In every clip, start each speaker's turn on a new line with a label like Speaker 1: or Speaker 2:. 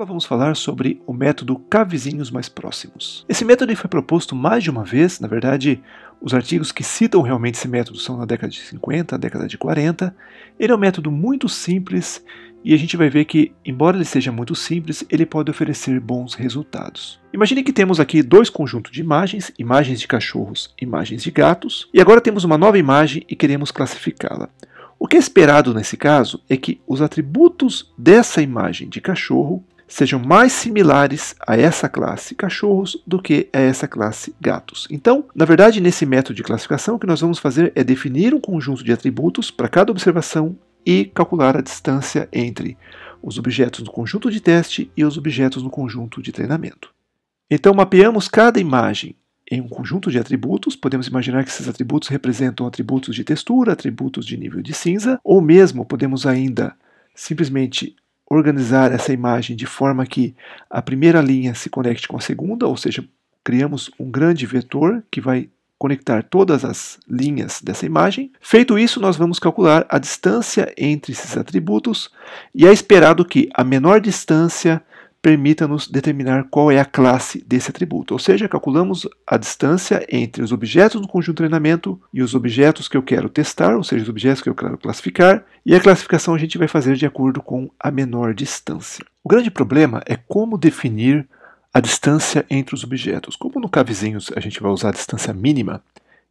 Speaker 1: aula vamos falar sobre o método Cavizinhos Mais Próximos. Esse método foi proposto mais de uma vez, na verdade, os artigos que citam realmente esse método são na década de 50, década de 40. Ele é um método muito simples e a gente vai ver que, embora ele seja muito simples, ele pode oferecer bons resultados. Imagine que temos aqui dois conjuntos de imagens, imagens de cachorros, imagens de gatos, e agora temos uma nova imagem e queremos classificá-la. O que é esperado nesse caso é que os atributos dessa imagem de cachorro sejam mais similares a essa classe cachorros do que a essa classe gatos. Então, na verdade, nesse método de classificação, o que nós vamos fazer é definir um conjunto de atributos para cada observação e calcular a distância entre os objetos no conjunto de teste e os objetos no conjunto de treinamento. Então, mapeamos cada imagem em um conjunto de atributos, podemos imaginar que esses atributos representam atributos de textura, atributos de nível de cinza, ou mesmo podemos ainda simplesmente organizar essa imagem de forma que a primeira linha se conecte com a segunda, ou seja, criamos um grande vetor que vai conectar todas as linhas dessa imagem. Feito isso, nós vamos calcular a distância entre esses atributos e é esperado que a menor distância permita-nos determinar qual é a classe desse atributo. Ou seja, calculamos a distância entre os objetos do conjunto de treinamento e os objetos que eu quero testar, ou seja, os objetos que eu quero classificar, e a classificação a gente vai fazer de acordo com a menor distância. O grande problema é como definir a distância entre os objetos. Como no cavezinhos a gente vai usar a distância mínima,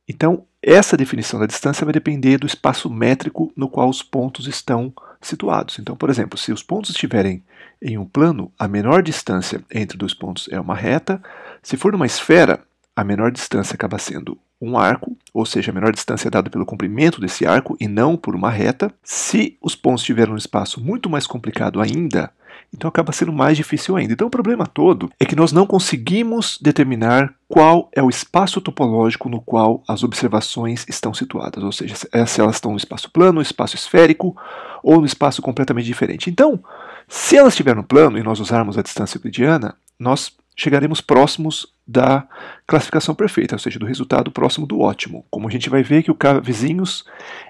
Speaker 1: então, essa definição da distância vai depender do espaço métrico no qual os pontos estão situados. Então, por exemplo, se os pontos estiverem em um plano, a menor distância entre dois pontos é uma reta. Se for numa esfera, a menor distância acaba sendo um arco, ou seja, a menor distância é dada pelo comprimento desse arco e não por uma reta. Se os pontos estiverem num espaço muito mais complicado ainda, então acaba sendo mais difícil ainda. Então o problema todo é que nós não conseguimos determinar qual é o espaço topológico no qual as observações estão situadas, ou seja, é se elas estão no espaço plano, no espaço esférico ou no espaço completamente diferente. Então, se elas estiverem no plano e nós usarmos a distância euclidiana, nós chegaremos próximos da classificação perfeita, ou seja, do resultado próximo do ótimo. Como a gente vai ver que o K-vizinhos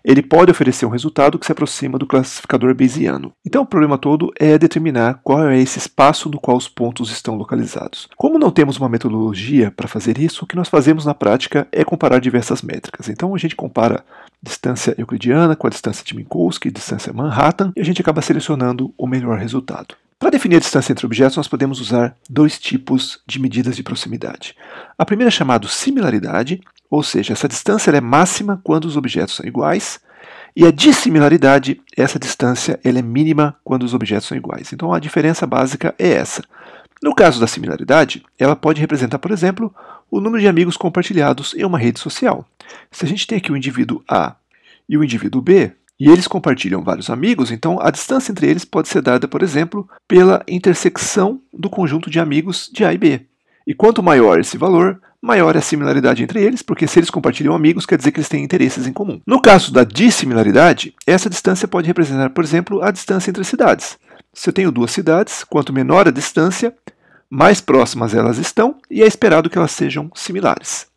Speaker 1: ele pode oferecer um resultado que se aproxima do classificador bayesiano. Então o problema todo é determinar qual é esse espaço no qual os pontos estão localizados. Como não temos uma metodologia para fazer isso, o que nós fazemos na prática é comparar diversas métricas. Então a gente compara distância euclidiana com a distância de Minkowski, distância Manhattan, e a gente acaba selecionando o melhor resultado. Para definir a distância entre objetos, nós podemos usar dois tipos de medidas de proximidade. A primeira é chamada similaridade, ou seja, essa distância é máxima quando os objetos são iguais, e a dissimilaridade, essa distância ela é mínima quando os objetos são iguais. Então a diferença básica é essa. No caso da similaridade, ela pode representar, por exemplo, o número de amigos compartilhados em uma rede social. Se a gente tem aqui o indivíduo A e o indivíduo B, e eles compartilham vários amigos, então a distância entre eles pode ser dada, por exemplo, pela intersecção do conjunto de amigos de A e B. E quanto maior esse valor, maior é a similaridade entre eles, porque se eles compartilham amigos, quer dizer que eles têm interesses em comum. No caso da dissimilaridade, essa distância pode representar, por exemplo, a distância entre cidades. Se eu tenho duas cidades, quanto menor a distância, mais próximas elas estão e é esperado que elas sejam similares.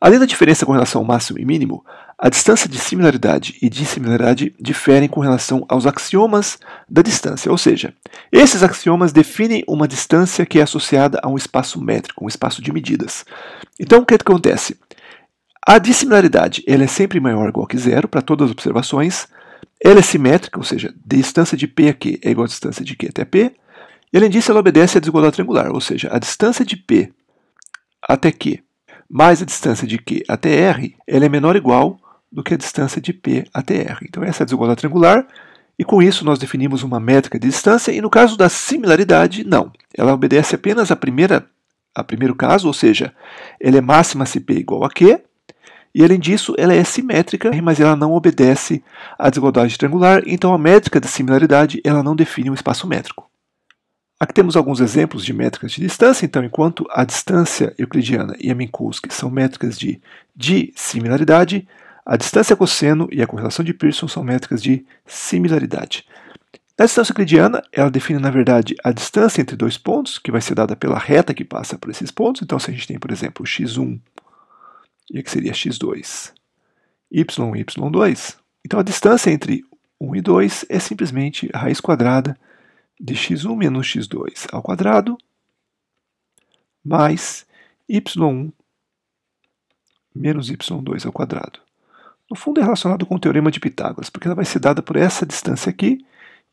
Speaker 1: Além da diferença com relação ao máximo e mínimo, a distância de similaridade e dissimilaridade diferem com relação aos axiomas da distância, ou seja, esses axiomas definem uma distância que é associada a um espaço métrico, um espaço de medidas. Então, o é que, acontece? A dissimilaridade ela é sempre maior ou igual que zero para todas as observações, ela é simétrica, ou seja, distância de P a Q é igual à distância de Q até P, e além disso ela obedece à desigualdade triangular, ou seja, a distância de P até Q mais a distância de Q até R ela é menor ou igual do que a distância de P até R. Então essa é a desigualdade triangular, e com isso nós definimos uma métrica de distância, e no caso da similaridade, não. Ela obedece apenas a primeira a primeiro caso, ou seja, ela é máxima se P é igual a Q, e além disso ela é simétrica, mas ela não obedece à desigualdade triangular, então a métrica de similaridade ela não define um espaço métrico. Aqui temos alguns exemplos de métricas de distância, então enquanto a distância euclidiana e a Minkowski são métricas de dissimilaridade, a distância cosseno e a correlação de Pearson são métricas de similaridade. Na distância euclidiana, ela define, na verdade, a distância entre dois pontos, que vai ser dada pela reta que passa por esses pontos. Então, se a gente tem, por exemplo, x1, e que seria x2, y e y2, então a distância entre 1 e 2 é simplesmente a raiz quadrada de x1 menos x2 ao quadrado, mais y1 menos y2 ao quadrado no fundo é relacionado com o teorema de Pitágoras, porque ela vai ser dada por essa distância aqui,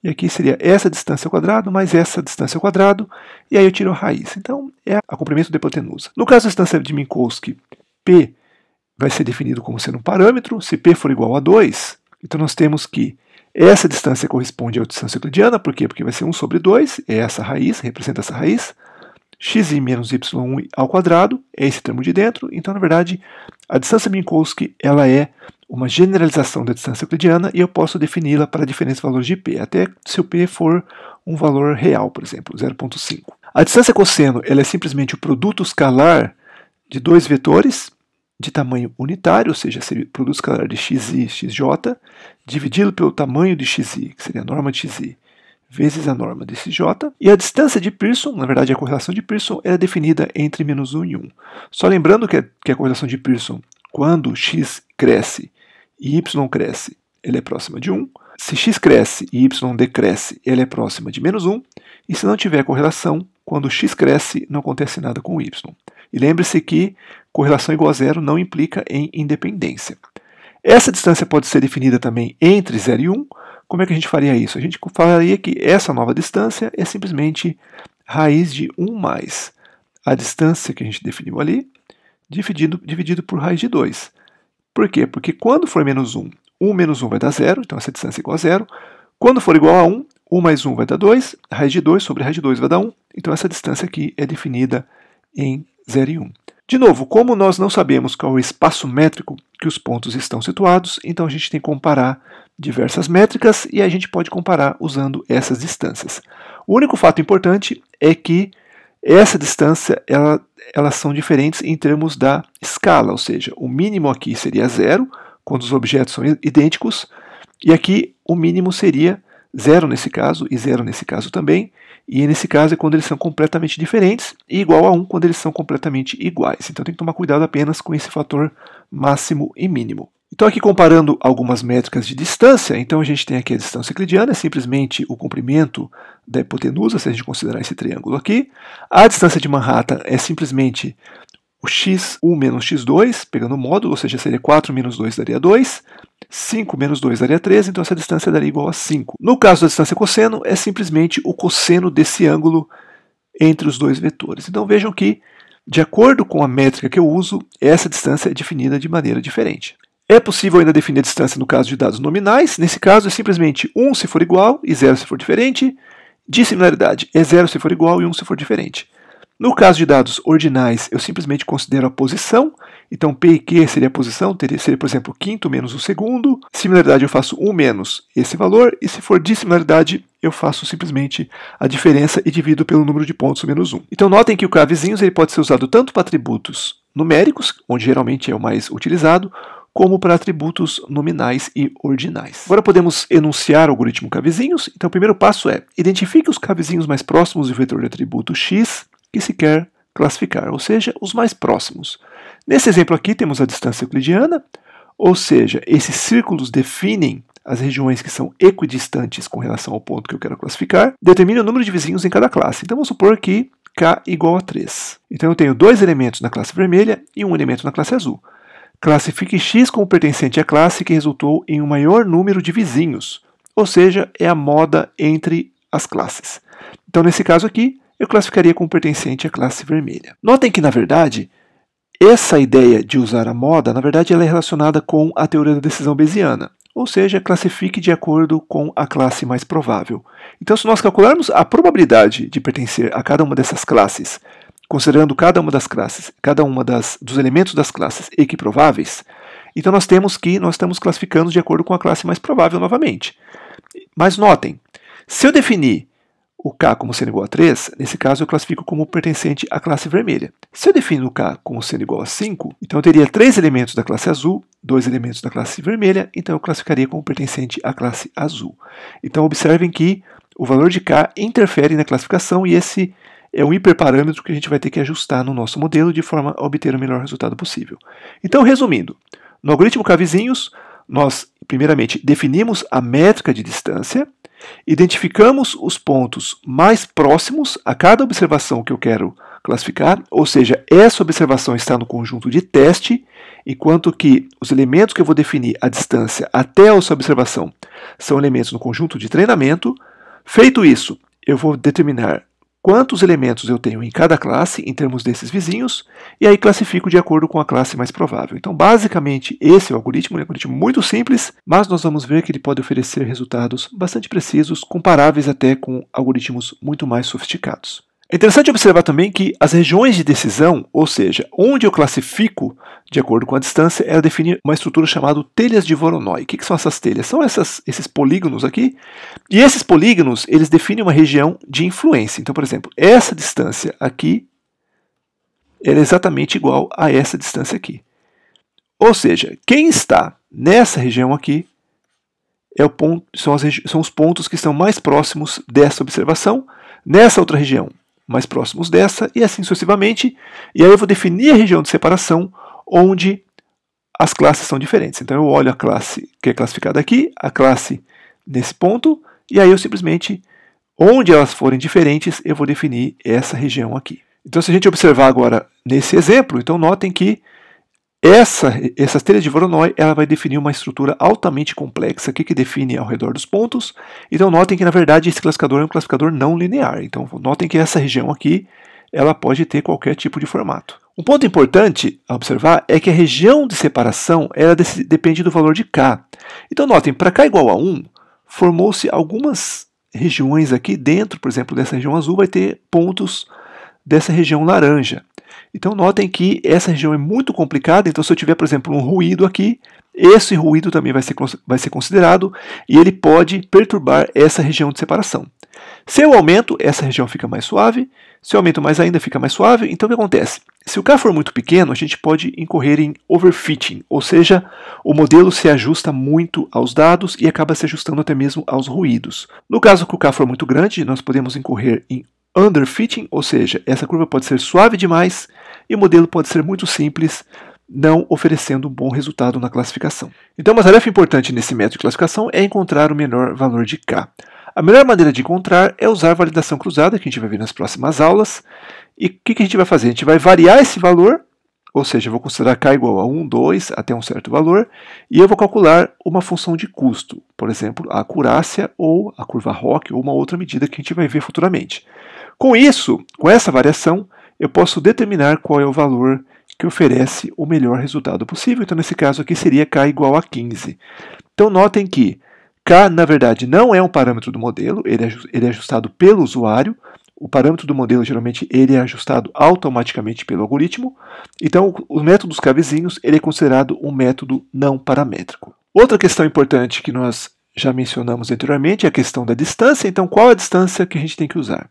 Speaker 1: e aqui seria essa distância ao quadrado mais essa distância ao quadrado, e aí eu tiro a raiz. Então, é a comprimento da hipotenusa. No caso da distância de Minkowski, P vai ser definido como sendo um parâmetro. Se P for igual a 2, então nós temos que essa distância corresponde à distância euclidiana, por quê? Porque vai ser 1 sobre 2, é essa raiz, representa essa raiz, xi menos y ao quadrado, é esse termo de dentro, então, na verdade, a distância Minkowski ela é uma generalização da distância euclidiana e eu posso defini-la para diferentes valores de p, até se o p for um valor real, por exemplo, 0.5. A distância cosseno ela é simplesmente o produto escalar de dois vetores de tamanho unitário, ou seja, seria o produto escalar de xi e xj, dividido pelo tamanho de xi, que seria a norma de xi, vezes a norma de xj. E a distância de Pearson, na verdade a correlação de Pearson, é definida entre menos 1 e 1. Só lembrando é, que a correlação de Pearson, quando x cresce e y cresce, ela é próxima de 1. Se x cresce e y decresce, ela é próxima de menos 1. E se não tiver correlação, quando x cresce, não acontece nada com y. E lembre-se que correlação igual a zero não implica em independência. Essa distância pode ser definida também entre 0 e 1. Como é que a gente faria isso? A gente falaria que essa nova distância é simplesmente raiz de 1 mais a distância que a gente definiu ali, dividido, dividido por raiz de 2. Por quê? Porque quando for menos 1, 1 menos 1 vai dar zero, então essa distância é igual a zero. Quando for igual a 1, 1 mais 1 vai dar 2, raiz de 2 sobre raiz de 2 vai dar 1, então essa distância aqui é definida em 0 e 1. De novo, como nós não sabemos qual é o espaço métrico que os pontos estão situados, então a gente tem que comparar diversas métricas e a gente pode comparar usando essas distâncias. O único fato importante é que essa distância, ela, elas são diferentes em termos da escala, ou seja, o mínimo aqui seria zero, quando os objetos são idênticos, e aqui o mínimo seria zero nesse caso e zero nesse caso também, e nesse caso é quando eles são completamente diferentes e igual a 1 um quando eles são completamente iguais. Então tem que tomar cuidado apenas com esse fator máximo e mínimo. Então, aqui comparando algumas métricas de distância, então a gente tem aqui a distância euclidiana, é simplesmente o comprimento da hipotenusa, se a gente considerar esse triângulo aqui. A distância de Manhattan é simplesmente o x1 menos x2, pegando o módulo, ou seja, seria 4 menos 2 daria 2, 5 menos 2 daria 3, então essa distância daria igual a 5. No caso da distância cosseno, é simplesmente o cosseno desse ângulo entre os dois vetores. Então vejam que, de acordo com a métrica que eu uso, essa distância é definida de maneira diferente. É possível ainda definir a distância no caso de dados nominais. Nesse caso, é simplesmente 1 se for igual e 0 se for diferente. Dissimilaridade é 0 se for igual e 1 se for diferente. No caso de dados ordinais, eu simplesmente considero a posição. Então, P e Q seria a posição, teria, seria, por exemplo, o quinto menos o segundo. Similaridade, eu faço 1 menos esse valor. E se for dissimilaridade, eu faço simplesmente a diferença e divido pelo número de pontos menos 1. Então, notem que o cravezinhos ele pode ser usado tanto para atributos numéricos, onde geralmente é o mais utilizado, como para atributos nominais e ordinais. Agora podemos enunciar o algoritmo cavezinhos. Então o primeiro passo é identifique os cavezinhos mais próximos do vetor de atributo x que se quer classificar, ou seja, os mais próximos. Nesse exemplo aqui temos a distância euclidiana, ou seja, esses círculos definem as regiões que são equidistantes com relação ao ponto que eu quero classificar, determina o número de vizinhos em cada classe. Então vamos supor que k igual a 3. Então eu tenho dois elementos na classe vermelha e um elemento na classe azul. Classifique X como pertencente à classe que resultou em um maior número de vizinhos, ou seja, é a moda entre as classes. Então, nesse caso aqui, eu classificaria como pertencente à classe vermelha. Notem que, na verdade, essa ideia de usar a moda, na verdade, ela é relacionada com a teoria da decisão bayesiana, ou seja, classifique de acordo com a classe mais provável. Então, se nós calcularmos a probabilidade de pertencer a cada uma dessas classes considerando cada uma das classes, cada uma das, dos elementos das classes equiprováveis, então nós temos que nós estamos classificando de acordo com a classe mais provável novamente. Mas notem, se eu definir o K como sendo igual a 3, nesse caso eu classifico como pertencente à classe vermelha. Se eu defino o K como sendo igual a 5, então eu teria três elementos da classe azul, dois elementos da classe vermelha, então eu classificaria como pertencente à classe azul. Então observem que o valor de K interfere na classificação e esse é um hiperparâmetro que a gente vai ter que ajustar no nosso modelo de forma a obter o melhor resultado possível. Então, resumindo, no algoritmo k nós primeiramente definimos a métrica de distância, identificamos os pontos mais próximos a cada observação que eu quero classificar, ou seja, essa observação está no conjunto de teste, enquanto que os elementos que eu vou definir a distância até essa observação são elementos no conjunto de treinamento. Feito isso, eu vou determinar quantos elementos eu tenho em cada classe, em termos desses vizinhos, e aí classifico de acordo com a classe mais provável. Então, basicamente, esse é o algoritmo, um algoritmo muito simples, mas nós vamos ver que ele pode oferecer resultados bastante precisos, comparáveis até com algoritmos muito mais sofisticados. É interessante observar também que as regiões de decisão, ou seja, onde eu classifico de acordo com a distância, ela define uma estrutura chamada telhas de Voronoi. O que, que são essas telhas? São essas, esses polígonos aqui. E esses polígonos, eles definem uma região de influência. Então, por exemplo, essa distância aqui é exatamente igual a essa distância aqui. Ou seja, quem está nessa região aqui é ponto, são, são os pontos que estão mais próximos dessa observação nessa outra região mais próximos dessa, e assim sucessivamente. E aí eu vou definir a região de separação onde as classes são diferentes. Então eu olho a classe que é classificada aqui, a classe nesse ponto, e aí eu simplesmente, onde elas forem diferentes, eu vou definir essa região aqui. Então se a gente observar agora nesse exemplo, então notem que essa, essas telhas de Voronoi ela vai definir uma estrutura altamente complexa aqui que define ao redor dos pontos. Então notem que na verdade esse classificador é um classificador não linear. Então notem que essa região aqui ela pode ter qualquer tipo de formato. Um ponto importante a observar é que a região de separação ela depende do valor de k. Então notem, para k igual a 1, formou-se algumas regiões aqui dentro, por exemplo, dessa região azul vai ter pontos dessa região laranja. Então notem que essa região é muito complicada, então se eu tiver, por exemplo, um ruído aqui, esse ruído também vai ser, vai ser considerado e ele pode perturbar essa região de separação. Se eu aumento, essa região fica mais suave, se eu aumento mais ainda, fica mais suave. Então o que acontece? Se o K for muito pequeno, a gente pode incorrer em overfitting, ou seja, o modelo se ajusta muito aos dados e acaba se ajustando até mesmo aos ruídos. No caso que o K for muito grande, nós podemos incorrer em underfitting, ou seja, essa curva pode ser suave demais e o modelo pode ser muito simples, não oferecendo um bom resultado na classificação. Então, uma tarefa importante nesse método de classificação é encontrar o menor valor de K. A melhor maneira de encontrar é usar validação cruzada, que a gente vai ver nas próximas aulas. E o que, que a gente vai fazer? A gente vai variar esse valor, ou seja, eu vou considerar k igual a 1, 2, até um certo valor, e eu vou calcular uma função de custo, por exemplo, a acurácia ou a curva Rock ou uma outra medida que a gente vai ver futuramente. Com isso, com essa variação, eu posso determinar qual é o valor que oferece o melhor resultado possível. Então, nesse caso aqui, seria k igual a 15. Então, notem que k, na verdade, não é um parâmetro do modelo, ele é, ele é ajustado pelo usuário. O parâmetro do modelo, geralmente, ele é ajustado automaticamente pelo algoritmo. Então, o método dos cavezinhos ele é considerado um método não paramétrico. Outra questão importante que nós já mencionamos anteriormente é a questão da distância. Então, qual a distância que a gente tem que usar?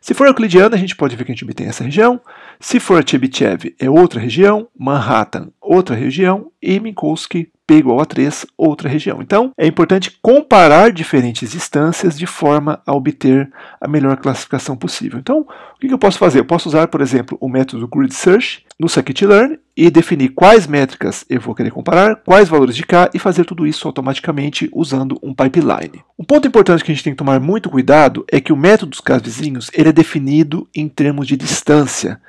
Speaker 1: Se for euclidiana, a gente pode ver que a gente tem essa região. Se for Chebyshev, é outra região. Manhattan, outra região. E Minkowski, P igual a 3, outra região. Então, é importante comparar diferentes distâncias de forma a obter a melhor classificação possível. Então, o que eu posso fazer? Eu posso usar, por exemplo, o método Grid Search no scikit-learn e definir quais métricas eu vou querer comparar, quais valores de K e fazer tudo isso automaticamente usando um pipeline. Um ponto importante que a gente tem que tomar muito cuidado é que o método dos casos vizinhos ele é definido em termos de distância.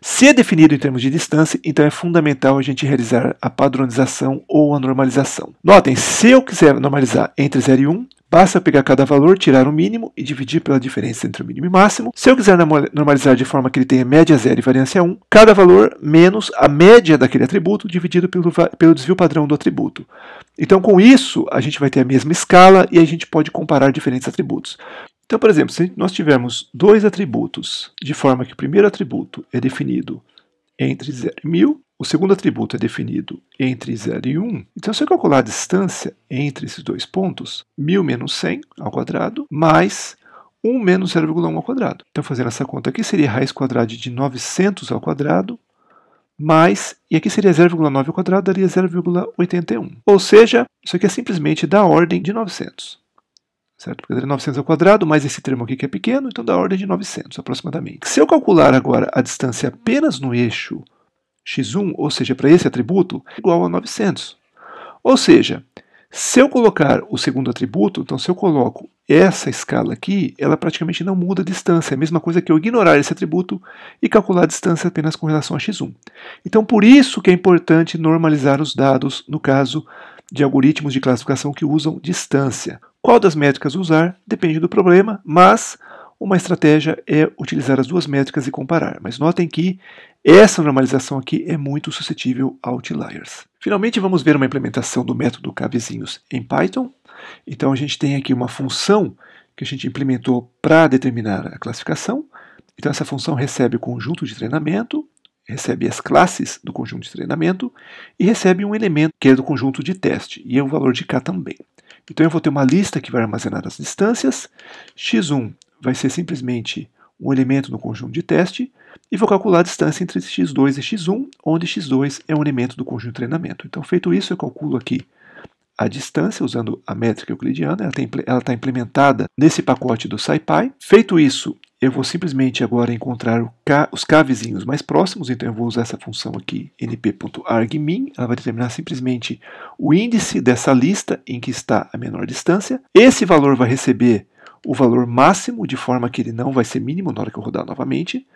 Speaker 1: Se é definido em termos de distância, então é fundamental a gente realizar a padronização ou a normalização. Notem, se eu quiser normalizar entre 0 e 1, basta eu pegar cada valor, tirar o mínimo e dividir pela diferença entre o mínimo e máximo. Se eu quiser normalizar de forma que ele tenha média 0 e variância 1, cada valor menos a média daquele atributo dividido pelo, pelo desvio padrão do atributo. Então, com isso, a gente vai ter a mesma escala e a gente pode comparar diferentes atributos. Então, por exemplo, se nós tivermos dois atributos, de forma que o primeiro atributo é definido entre 0 e 1000, o segundo atributo é definido entre 0 e 1. Então, se eu calcular a distância entre esses dois pontos, 1.000 menos 100 ao quadrado, mais 1 menos 0,1 ao quadrado. Então, fazendo essa conta aqui, seria raiz quadrada de 900 ao quadrado, mais, e aqui seria 0,9 ao quadrado, daria 0,81. Ou seja, isso aqui é simplesmente da ordem de 900. Certo? Porque daria 900 ao quadrado, mais esse termo aqui que é pequeno, então da ordem de 900, aproximadamente. Se eu calcular agora a distância apenas no eixo x1, ou seja, para esse atributo, é igual a 900. Ou seja, se eu colocar o segundo atributo, então se eu coloco essa escala aqui, ela praticamente não muda a distância. É a mesma coisa que eu ignorar esse atributo e calcular a distância apenas com relação a x1. Então por isso que é importante normalizar os dados, no caso de algoritmos de classificação que usam distância. Qual das métricas usar depende do problema, mas uma estratégia é utilizar as duas métricas e comparar, mas notem que essa normalização aqui é muito suscetível a outliers. Finalmente, vamos ver uma implementação do método cavezinhos em Python. Então, a gente tem aqui uma função que a gente implementou para determinar a classificação. Então, essa função recebe o conjunto de treinamento, recebe as classes do conjunto de treinamento e recebe um elemento que é do conjunto de teste e é o valor de k também. Então eu vou ter uma lista que vai armazenar as distâncias. x1 vai ser simplesmente um elemento no conjunto de teste e vou calcular a distância entre x2 e x1, onde x2 é um elemento do conjunto de treinamento. Então, feito isso, eu calculo aqui a distância usando a métrica euclidiana, ela está implementada nesse pacote do SciPy. Feito isso, eu vou simplesmente agora encontrar K, os K vizinhos mais próximos, então eu vou usar essa função aqui, np.argmin, ela vai determinar simplesmente o índice dessa lista em que está a menor distância. Esse valor vai receber o valor máximo, de forma que ele não vai ser mínimo na hora que eu rodar novamente.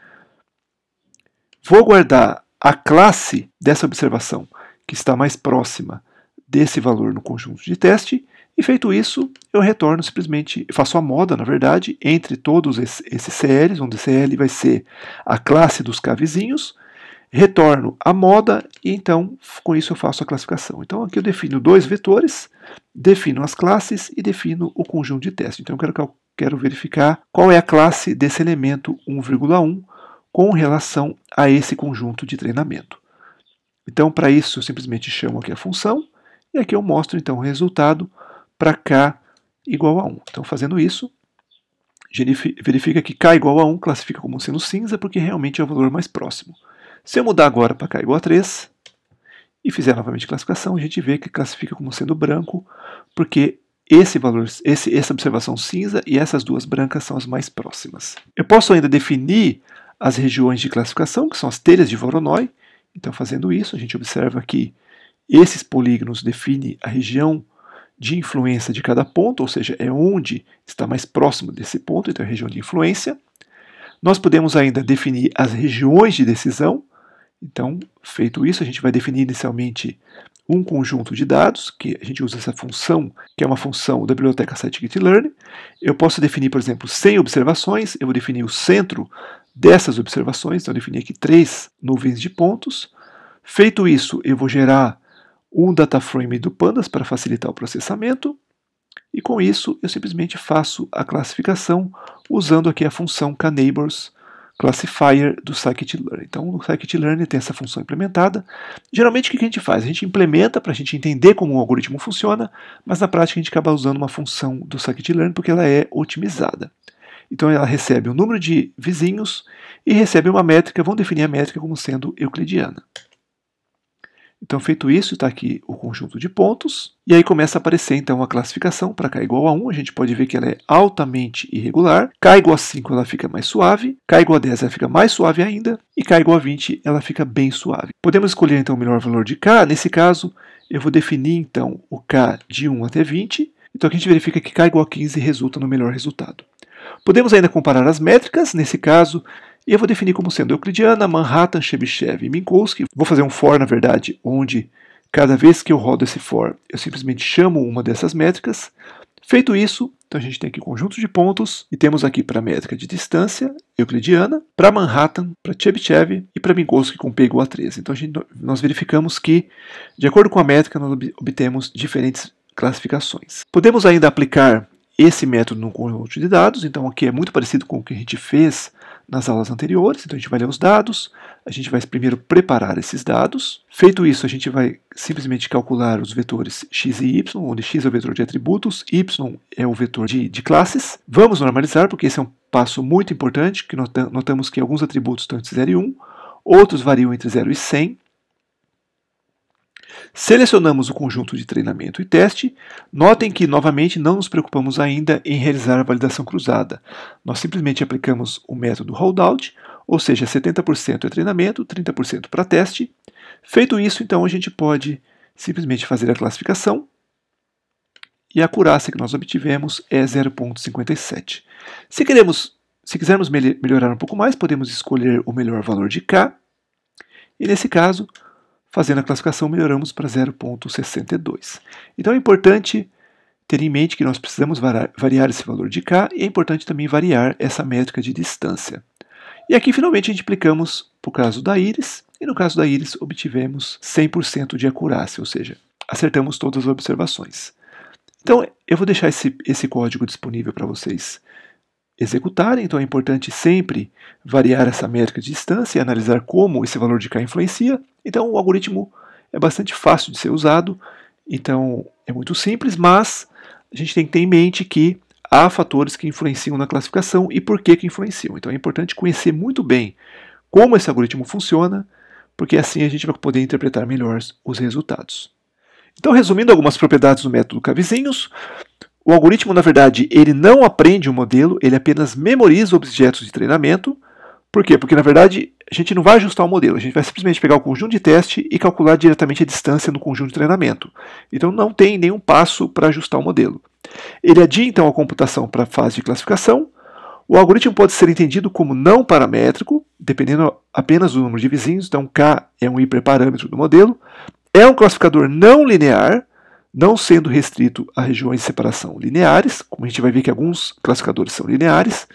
Speaker 1: Vou guardar a classe dessa observação que está mais próxima desse valor no conjunto de teste, e feito isso, eu retorno simplesmente, faço a moda, na verdade, entre todos esses CLs, onde CL vai ser a classe dos cavezinhos, retorno a moda, e então com isso eu faço a classificação. Então aqui eu defino dois vetores, defino as classes e defino o conjunto de teste. Então, eu quero, eu quero verificar qual é a classe desse elemento 1,1 com relação a esse conjunto de treinamento. Então, para isso, eu simplesmente chamo aqui a função e aqui eu mostro então o resultado para k igual a 1. Então, fazendo isso, verifica que k igual a 1 classifica como sendo cinza, porque realmente é o valor mais próximo. Se eu mudar agora para k igual a 3, e fizer novamente classificação, a gente vê que classifica como sendo branco, porque esse valor, esse, essa observação cinza e essas duas brancas são as mais próximas. Eu posso ainda definir as regiões de classificação, que são as telhas de Voronoi. Então, fazendo isso, a gente observa que esses polígonos definem a região de influência de cada ponto, ou seja, é onde está mais próximo desse ponto, então é a região de influência. Nós podemos ainda definir as regiões de decisão, então, feito isso, a gente vai definir inicialmente um conjunto de dados, que a gente usa essa função, que é uma função da biblioteca Scikit-Learn. Eu posso definir, por exemplo, 100 observações, eu vou definir o centro dessas observações, então eu defini aqui três nuvens de pontos. Feito isso, eu vou gerar um data frame do Pandas para facilitar o processamento, e com isso eu simplesmente faço a classificação usando aqui a função kNeighbors classifier do scikit-learn. Então, o scikit-learn tem essa função implementada. Geralmente, o que a gente faz? A gente implementa para a gente entender como o algoritmo funciona, mas na prática a gente acaba usando uma função do scikit-learn porque ela é otimizada. Então, ela recebe o um número de vizinhos e recebe uma métrica, vão definir a métrica como sendo euclidiana. Então, feito isso, está aqui o conjunto de pontos, e aí começa a aparecer então a classificação para K igual a 1, a gente pode ver que ela é altamente irregular, K igual a 5 ela fica mais suave, K igual a 10 ela fica mais suave ainda, e K igual a 20 ela fica bem suave. Podemos escolher então o melhor valor de K, nesse caso eu vou definir então o K de 1 até 20, então aqui a gente verifica que K igual a 15 resulta no melhor resultado. Podemos ainda comparar as métricas, nesse caso e eu vou definir como sendo euclidiana, Manhattan, Chebyshev e Minkowski. Vou fazer um for, na verdade, onde cada vez que eu rodo esse for, eu simplesmente chamo uma dessas métricas. Feito isso, então a gente tem aqui conjunto de pontos e temos aqui para a métrica de distância euclidiana, para Manhattan, para Chebyshev e para Minkowski com P igual a 13. Então a gente, nós verificamos que, de acordo com a métrica, nós obtemos diferentes classificações. Podemos ainda aplicar esse método no conjunto de dados, então aqui é muito parecido com o que a gente fez nas aulas anteriores. Então a gente vai ler os dados, a gente vai primeiro preparar esses dados. Feito isso, a gente vai simplesmente calcular os vetores x e y, onde x é o vetor de atributos, y é o vetor de, de classes. Vamos normalizar, porque esse é um passo muito importante, que notamos que alguns atributos estão entre 0 e 1, outros variam entre 0 e 100, Selecionamos o conjunto de treinamento e teste. Notem que, novamente, não nos preocupamos ainda em realizar a validação cruzada. Nós simplesmente aplicamos o método holdout, ou seja, 70% é treinamento, 30% para teste. Feito isso, então, a gente pode simplesmente fazer a classificação e a acurácia que nós obtivemos é 0.57. Se, se quisermos melhorar um pouco mais, podemos escolher o melhor valor de k, e nesse caso, Fazendo a classificação, melhoramos para 0,62. Então é importante ter em mente que nós precisamos variar esse valor de k e é importante também variar essa métrica de distância. E aqui finalmente a gente aplicamos para o caso da íris, e no caso da íris obtivemos 100% de acurácia, ou seja, acertamos todas as observações. Então eu vou deixar esse, esse código disponível para vocês executar, então é importante sempre variar essa métrica de distância e analisar como esse valor de k influencia. Então o algoritmo é bastante fácil de ser usado, então é muito simples, mas a gente tem que ter em mente que há fatores que influenciam na classificação e por que que influenciam. Então é importante conhecer muito bem como esse algoritmo funciona, porque assim a gente vai poder interpretar melhor os resultados. Então, resumindo algumas propriedades do método Cavizinhos, o algoritmo, na verdade, ele não aprende o modelo, ele apenas memoriza objetos de treinamento. Por quê? Porque, na verdade, a gente não vai ajustar o modelo, a gente vai simplesmente pegar o conjunto de teste e calcular diretamente a distância no conjunto de treinamento. Então, não tem nenhum passo para ajustar o modelo. Ele adia, então, a computação para a fase de classificação. O algoritmo pode ser entendido como não paramétrico, dependendo apenas do número de vizinhos, então K é um hiperparâmetro do modelo. É um classificador não linear, não sendo restrito a regiões de separação lineares, como a gente vai ver que alguns classificadores são lineares,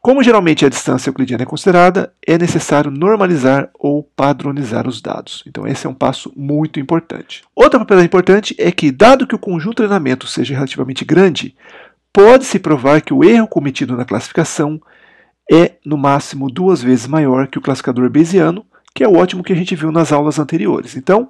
Speaker 1: como geralmente a distância euclidiana é considerada, é necessário normalizar ou padronizar os dados. Então esse é um passo muito importante. Outra propriedade importante é que, dado que o conjunto de treinamento seja relativamente grande, pode-se provar que o erro cometido na classificação é, no máximo, duas vezes maior que o classificador bayesiano, que é o ótimo que a gente viu nas aulas anteriores. Então,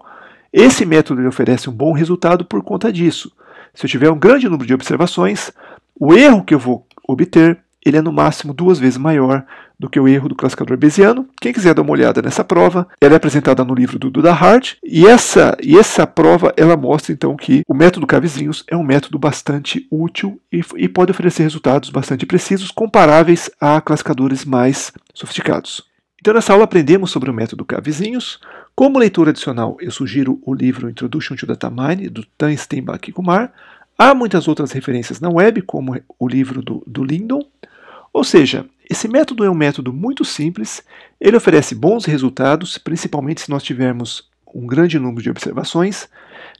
Speaker 1: esse método ele oferece um bom resultado por conta disso. Se eu tiver um grande número de observações, o erro que eu vou obter ele é no máximo duas vezes maior do que o erro do classificador bayesiano. Quem quiser dar uma olhada nessa prova, ela é apresentada no livro do Duda Hart, e essa, e essa prova ela mostra então que o método Cavezinhos é um método bastante útil e, e pode oferecer resultados bastante precisos, comparáveis a classificadores mais sofisticados. Então, nessa aula aprendemos sobre o método k Como leitura adicional, eu sugiro o livro Introduction to Data Mining do Tan Steinbach e Kumar. Há muitas outras referências na web, como o livro do, do Lindon. Ou seja, esse método é um método muito simples, ele oferece bons resultados, principalmente se nós tivermos um grande número de observações,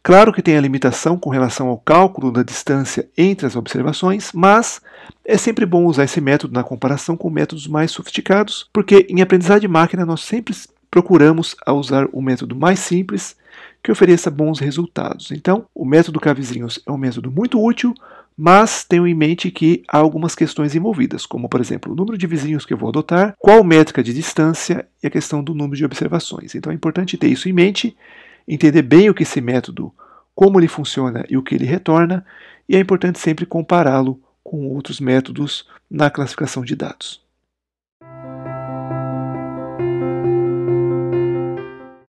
Speaker 1: Claro que tem a limitação com relação ao cálculo da distância entre as observações, mas é sempre bom usar esse método na comparação com métodos mais sofisticados, porque em aprendizagem de máquina nós sempre procuramos a usar o método mais simples que ofereça bons resultados. Então, o método Cavizinhos é um método muito útil, mas tenho em mente que há algumas questões envolvidas, como por exemplo o número de vizinhos que eu vou adotar, qual métrica de distância e a questão do número de observações. Então é importante ter isso em mente entender bem o que esse método, como ele funciona e o que ele retorna, e é importante sempre compará-lo com outros métodos na classificação de dados.